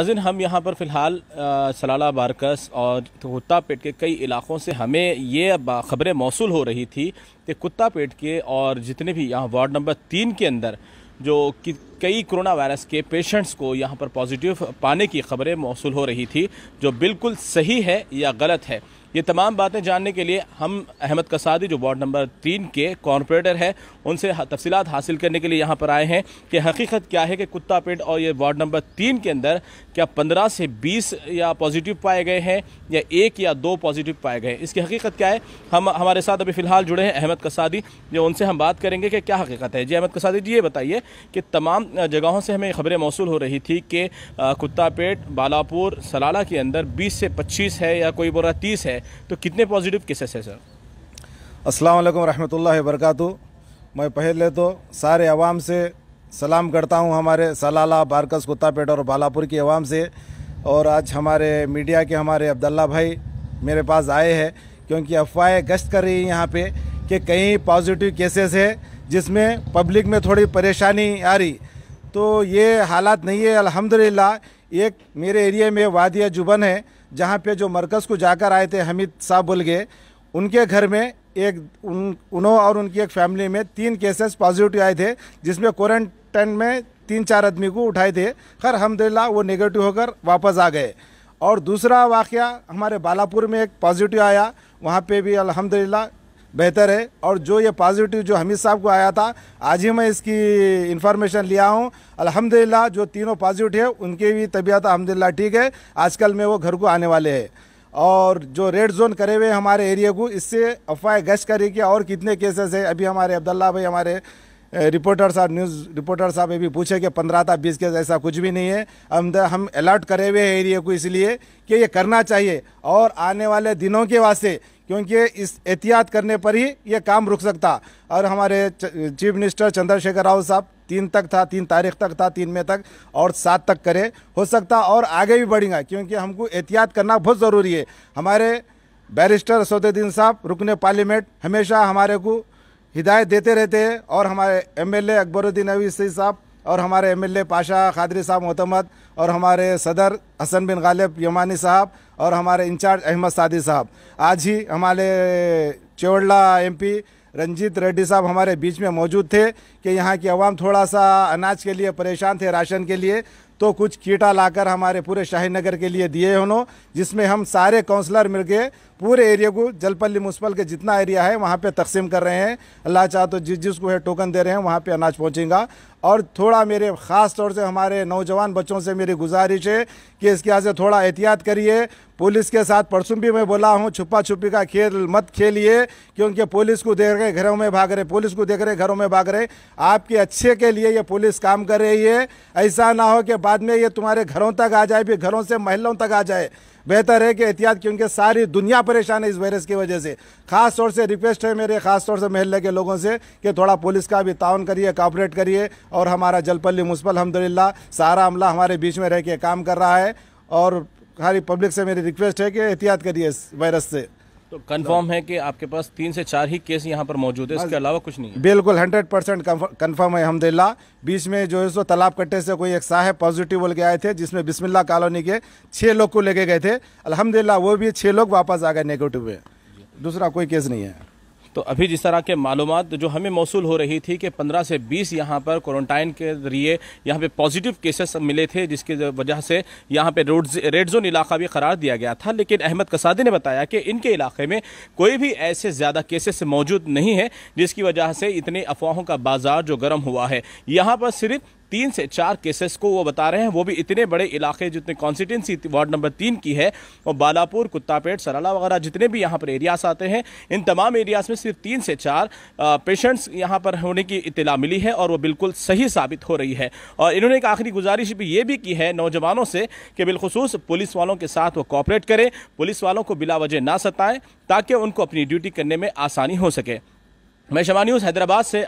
नाजिन हम यहाँ पर फ़िलहाल सलाला बारकस और कुत्ता पेट के कई इलाक़ों से हमें ये ख़बरें मौसू हो रही थी कि कुत्ता पेट के और जितने भी यहाँ वार्ड नंबर तीन के अंदर जो कई कोरोना वायरस के पेशेंट्स को यहाँ पर पॉजिटिव पाने की खबरें मौसू हो रही थी जो बिल्कुल सही है या गलत है ये तमाम बातें जानने के लिए हम अहमद कसादी जो वार्ड नंबर तीन के कॉरपोरेटर है उनसे तफसीत हासिल करने के लिए यहाँ पर आए हैं कि हकीकत क्या है कि कुत्ता पेट और ये वार्ड नंबर तीन के अंदर क्या पंद्रह से बीस या पॉजिटिव पाए गए हैं या एक या दो पॉजिटिव पाए गए हैं इसकी हकीकत क्या है हम हमारे साथ अभी फ़िलहाल जुड़े हैं अहमद कसादी जो उनसे हम बात करेंगे कि क्या हकीकत है जी अहमद कसादी जी ये बताइए कि तमाम जगहों से हमें खबरें मौसू हो रही थी कि कुत्तापेट बालापुर सलाला के अंदर 20 से 25 है या कोई बोल रहा तीस है तो कितने पॉजिटिव केसेस है सर असल वरहमल वर्क मैं पहले तो सारे आवाम से सलाम करता हूँ हमारे सलाला बारकस कुत्तापेट और बालापुर की आवाम से और आज हमारे मीडिया के हमारे अब्दुल्ला भाई मेरे पास आए हैं क्योंकि अफवाहें गश्त कर रही हैं यहाँ पे कि कई पॉजिटिव केसेस है जिसमें पब्लिक में थोड़ी परेशानी आ रही तो ये हालात नहीं है अल्हम्दुलिल्लाह एक मेरे एरिया में वादिया जुबन है जहाँ पे जो मरकज़ को जाकर आए थे हमिद साहब बोल गए उनके घर में एक उन उन्हों और उनकी एक फैमिली में तीन केसेस पॉजिटिव आए थे जिसमें क्वारंटाइन में तीन चार आदमी को उठाए थे खैर अलहमदिल्ला वो नेगेटिव होकर वापस आ गए और दूसरा वाक़ हमारे बालापुर में एक पॉजिटिव आया वहाँ पे भी अलहमदिल्ला बेहतर है और जो ये पॉजिटिव जो हमीद साहब को आया था आज ही मैं इसकी इन्फॉर्मेशन लिया हूँ अल्हम्दुलिल्लाह जो तीनों पॉजिटिव है उनकी भी तबीयत अलहमदिल्ला ठीक है आजकल में वो घर को आने वाले हैं और जो रेड जोन करे हुए हमारे एरिया को इससे अफवाह गश करी कि और कितने केसेस है अभी हमारे अब्दुल्ला भाई हमारे रिपोर्टर साहब न्यूज़ रिपोर्टर साहब अभी पूछे कि पंद्रह था बीस केस ऐसा कुछ भी नहीं है हम हम अलर्ट करे हुए हैं एरिया को इसलिए कि ये करना चाहिए और आने वाले दिनों के वास्ते क्योंकि इस एहतियात करने पर ही ये काम रुक सकता और हमारे चीफ मिनिस्टर चंद्रशेखर राव साहब तीन तक था तीन तारीख तक था तीन मई तक और सात तक करे हो सकता और आगे भी बढ़ेगा क्योंकि हमको एहतियात करना बहुत ज़रूरी है हमारे बैरिस्टर असदुद्दीन साहब रुकने पार्लियामेंट हमेशा हमारे को हिदायत देते रहते हैं और हमारे एमएलए अकबरुद्दीन अवी साहब और हमारे एमएलए पाशा खादरी साहब मोहतमद और हमारे सदर हसन बिन गालिब यमानी साहब और हमारे इंचार्ज अहमद सादी साहब आज ही हमारे चेवड़ला एमपी रंजीत रेड्डी साहब हमारे बीच में मौजूद थे कि यहाँ की आवाम थोड़ा सा अनाज के लिए परेशान थे राशन के लिए तो कुछ कीटा लाकर हमारे पूरे शाहीनगर के लिए दिए उन्होंने जिसमें हम सारे काउंसलर मिल के पूरे एरिया को जलपल्ली म्यूनसिपल के जितना एरिया है वहाँ पे तकसीम कर रहे हैं अल्लाह चाह तो जिस जिसको है टोकन दे रहे हैं वहाँ पे अनाज पहुँचेगा और थोड़ा मेरे ख़ास तौर से हमारे नौजवान बच्चों से मेरी गुजारिश है कि इसके यहाँ से थोड़ा एहतियात करिए पुलिस के साथ परसों भी मैं बोला हूँ छुपा छुपी का खेल मत खेलिए क्योंकि पुलिस को देख रहे घरों में भाग रहे पुलिस को देख रहे घरों में भाग रहे आपके अच्छे के लिए ये पुलिस काम कर रही है ऐसा ना हो कि बाद में ये तुम्हारे घरों तक आ जाए भी घरों से महिलाओं तक आ जाए बेहतर है कि एहतियात क्योंकि सारी दुनिया परेशान है इस वायरस की वजह से खास तौर से रिक्वेस्ट है मेरे खास तौर से महल्ले के लोगों से कि थोड़ा पुलिस का भी ताउन करिए कॉपरेट करिए और हमारा जलपल्ली म्यूनसिपल अलहमदिल्ला सारा अमला हमारे बीच में रह के काम कर रहा है और हमारी पब्लिक से मेरी रिक्वेस्ट है कि एहतियात करिए इस वायरस से तो कंफर्म है कि आपके पास तीन से चार ही केस यहाँ पर मौजूद है इसके अलावा कुछ नहीं है बिल्कुल हंड्रेड परसेंट कन्फर्म है हमदिल्ला बीच में जो है सो तालाब कट्टे से कोई एक साहब पॉजिटिव बोल के आए थे जिसमें बिस्मिल्ला कॉलोनी के छः लोग को लेके गए थे अलहमदिल्ला वो भी छः लोग वापस आ गए नेगेटिव में दूसरा कोई केस नहीं है तो अभी जिस तरह के मालूम जो हमें मौसू हो रही थी कि 15 से 20 यहाँ पर क्वारंटाइन के जरिए यहाँ पे पॉजिटिव केसेस मिले थे जिसकी वजह से यहाँ पे रोड रेड जोन इलाका भी करार दिया गया था लेकिन अहमद कसादी ने बताया कि इनके इलाके में कोई भी ऐसे ज़्यादा केसेस मौजूद नहीं है जिसकी वजह से इतनी अफवाहों का बाजार जो गर्म हुआ है यहाँ पर सिर्फ तीन से चार केसेस को वो बता रहे हैं वो भी इतने बड़े इलाके जितने कॉन्स्टिटेंसी वार्ड नंबर तीन की है और बालापुर कुत्तापेट सराला वगैरह जितने भी यहाँ पर एरियाज आते हैं इन तमाम एरियाज में सिर्फ तीन से चार पेशेंट्स यहाँ पर होने की इतला मिली है और वो बिल्कुल सही साबित हो रही है और इन्होंने एक आखिरी गुजारिश भी ये भी की है नौजवानों से कि बिलखसूस पुलिस वालों के साथ वो कॉपरेट करें पुलिस वालों को बिला वजह ना सताएं ताकि उनको अपनी ड्यूटी करने में आसानी हो सके मैं शमा न्यूज़ हैदराबाद से